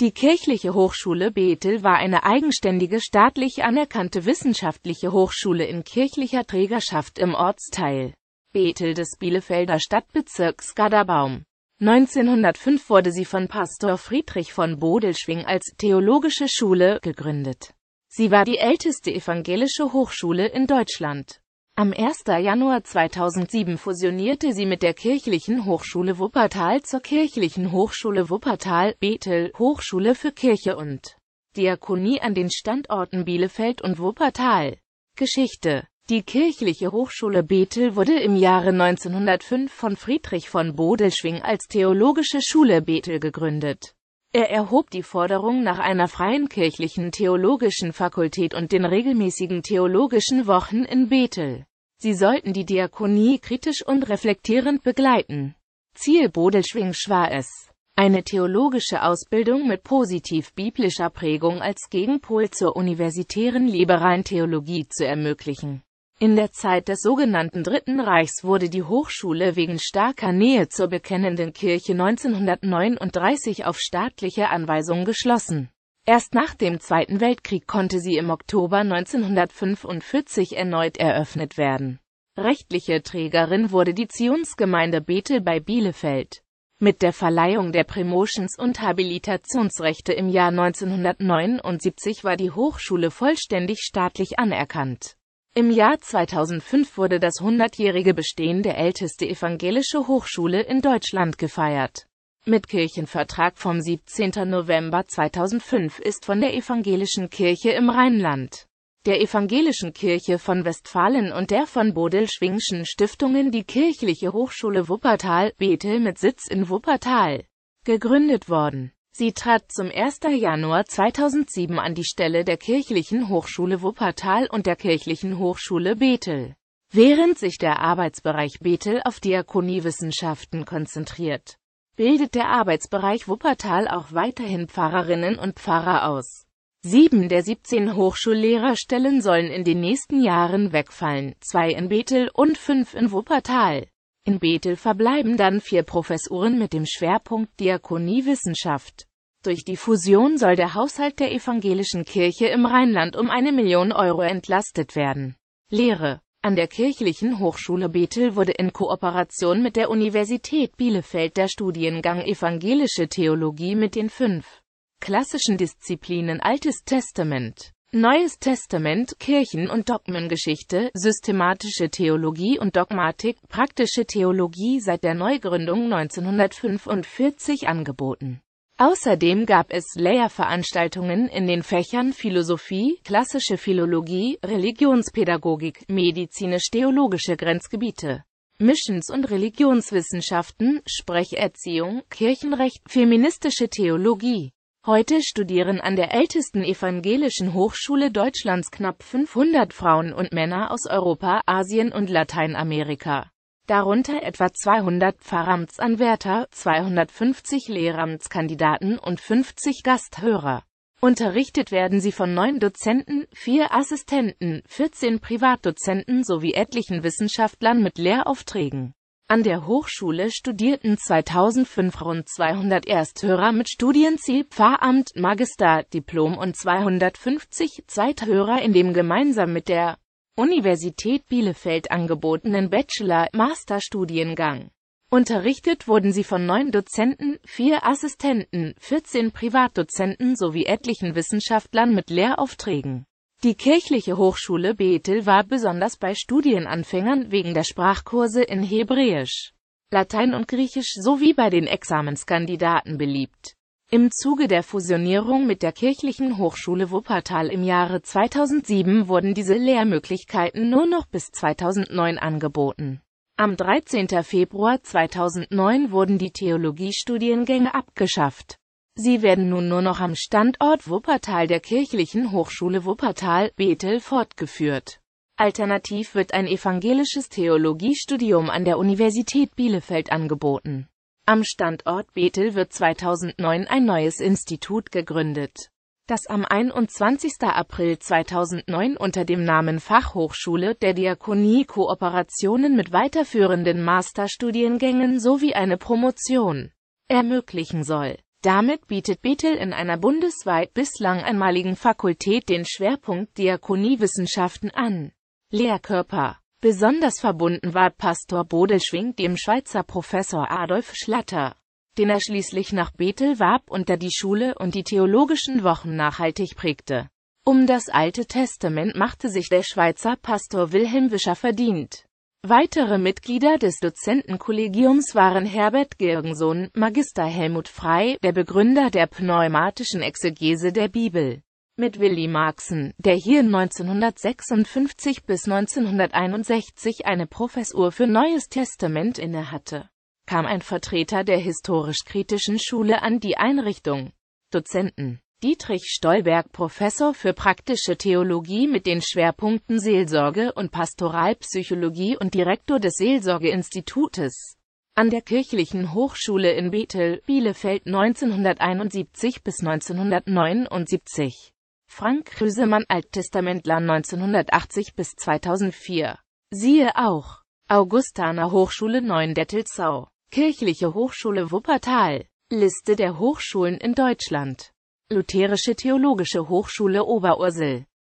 Die Kirchliche Hochschule Bethel war eine eigenständige staatlich anerkannte wissenschaftliche Hochschule in kirchlicher Trägerschaft im Ortsteil Bethel des Bielefelder Stadtbezirks Garderbaum. 1905 wurde sie von Pastor Friedrich von Bodelschwing als Theologische Schule gegründet. Sie war die älteste evangelische Hochschule in Deutschland am 1. Januar 2007 fusionierte sie mit der Kirchlichen Hochschule Wuppertal zur Kirchlichen Hochschule Wuppertal, Bethel, Hochschule für Kirche und Diakonie an den Standorten Bielefeld und Wuppertal. Geschichte Die Kirchliche Hochschule Bethel wurde im Jahre 1905 von Friedrich von Bodelschwing als Theologische Schule Bethel gegründet. Er erhob die Forderung nach einer freien kirchlichen theologischen Fakultät und den regelmäßigen theologischen Wochen in Bethel. Sie sollten die Diakonie kritisch und reflektierend begleiten. Ziel Bodelschwingsch war es, eine theologische Ausbildung mit positiv biblischer Prägung als Gegenpol zur universitären liberalen Theologie zu ermöglichen. In der Zeit des sogenannten Dritten Reichs wurde die Hochschule wegen starker Nähe zur bekennenden Kirche 1939 auf staatliche Anweisung geschlossen. Erst nach dem Zweiten Weltkrieg konnte sie im Oktober 1945 erneut eröffnet werden. Rechtliche Trägerin wurde die Zionsgemeinde Bethel bei Bielefeld. Mit der Verleihung der Promotions- und Habilitationsrechte im Jahr 1979 war die Hochschule vollständig staatlich anerkannt. Im Jahr 2005 wurde das 100-jährige Bestehen der älteste evangelische Hochschule in Deutschland gefeiert. Mit Kirchenvertrag vom 17. November 2005 ist von der Evangelischen Kirche im Rheinland, der Evangelischen Kirche von Westfalen und der von Bodil-Schwingschen Stiftungen die Kirchliche Hochschule Wuppertal, Bethel mit Sitz in Wuppertal, gegründet worden. Sie trat zum 1. Januar 2007 an die Stelle der Kirchlichen Hochschule Wuppertal und der Kirchlichen Hochschule Bethel, während sich der Arbeitsbereich Bethel auf Diakoniewissenschaften konzentriert bildet der Arbeitsbereich Wuppertal auch weiterhin Pfarrerinnen und Pfarrer aus. Sieben der 17 Hochschullehrerstellen sollen in den nächsten Jahren wegfallen, zwei in Bethel und fünf in Wuppertal. In Bethel verbleiben dann vier Professuren mit dem Schwerpunkt Diakoniewissenschaft. Durch die Fusion soll der Haushalt der evangelischen Kirche im Rheinland um eine Million Euro entlastet werden. Lehre an der Kirchlichen Hochschule Bethel wurde in Kooperation mit der Universität Bielefeld der Studiengang Evangelische Theologie mit den fünf klassischen Disziplinen Altes Testament, Neues Testament, Kirchen- und Dogmengeschichte, systematische Theologie und Dogmatik, praktische Theologie seit der Neugründung 1945 angeboten. Außerdem gab es Lehrveranstaltungen in den Fächern Philosophie, klassische Philologie, Religionspädagogik, medizinisch-theologische Grenzgebiete, Missions- und Religionswissenschaften, Sprecherziehung, Kirchenrecht, feministische Theologie. Heute studieren an der ältesten evangelischen Hochschule Deutschlands knapp 500 Frauen und Männer aus Europa, Asien und Lateinamerika darunter etwa 200 Pfarramtsanwärter, 250 Lehramtskandidaten und 50 Gasthörer. Unterrichtet werden sie von neun Dozenten, vier Assistenten, 14 Privatdozenten sowie etlichen Wissenschaftlern mit Lehraufträgen. An der Hochschule studierten 2005 rund 200 Ersthörer mit Studienziel Pfarramt, Magister, Diplom und 250 Zweithörer in dem gemeinsam mit der Universität Bielefeld angebotenen bachelor master studiengang Unterrichtet wurden sie von neun Dozenten, vier Assistenten, 14 Privatdozenten sowie etlichen Wissenschaftlern mit Lehraufträgen. Die kirchliche Hochschule Bethel war besonders bei Studienanfängern wegen der Sprachkurse in Hebräisch, Latein und Griechisch sowie bei den Examenskandidaten beliebt. Im Zuge der Fusionierung mit der Kirchlichen Hochschule Wuppertal im Jahre 2007 wurden diese Lehrmöglichkeiten nur noch bis 2009 angeboten. Am 13. Februar 2009 wurden die Theologiestudiengänge abgeschafft. Sie werden nun nur noch am Standort Wuppertal der Kirchlichen Hochschule Wuppertal, Bethel, fortgeführt. Alternativ wird ein evangelisches Theologiestudium an der Universität Bielefeld angeboten am Standort Bethel wird 2009 ein neues Institut gegründet, das am 21. April 2009 unter dem Namen Fachhochschule der Diakonie Kooperationen mit weiterführenden Masterstudiengängen sowie eine Promotion ermöglichen soll. Damit bietet Bethel in einer bundesweit bislang einmaligen Fakultät den Schwerpunkt Diakoniewissenschaften an. Lehrkörper Besonders verbunden war Pastor Bodelschwing dem Schweizer Professor Adolf Schlatter, den er schließlich nach Bethel warb und der die Schule und die theologischen Wochen nachhaltig prägte. Um das Alte Testament machte sich der Schweizer Pastor Wilhelm Wischer verdient. Weitere Mitglieder des Dozentenkollegiums waren Herbert Girgensohn, Magister Helmut Frey, der Begründer der pneumatischen Exegese der Bibel, mit Willy Marxen, der hier 1956 bis 1961 eine Professur für Neues Testament innehatte, kam ein Vertreter der historisch-kritischen Schule an die Einrichtung. Dozenten Dietrich Stolberg, Professor für praktische Theologie mit den Schwerpunkten Seelsorge und Pastoralpsychologie und Direktor des Seelsorgeinstitutes an der Kirchlichen Hochschule in Bethel, Bielefeld 1971 bis 1979. Frank Grüsemann Alttestamentler 1980 bis 2004. Siehe auch Augustaner Hochschule Neuendettelsau Kirchliche Hochschule Wuppertal Liste der Hochschulen in Deutschland Lutherische Theologische Hochschule Oberursel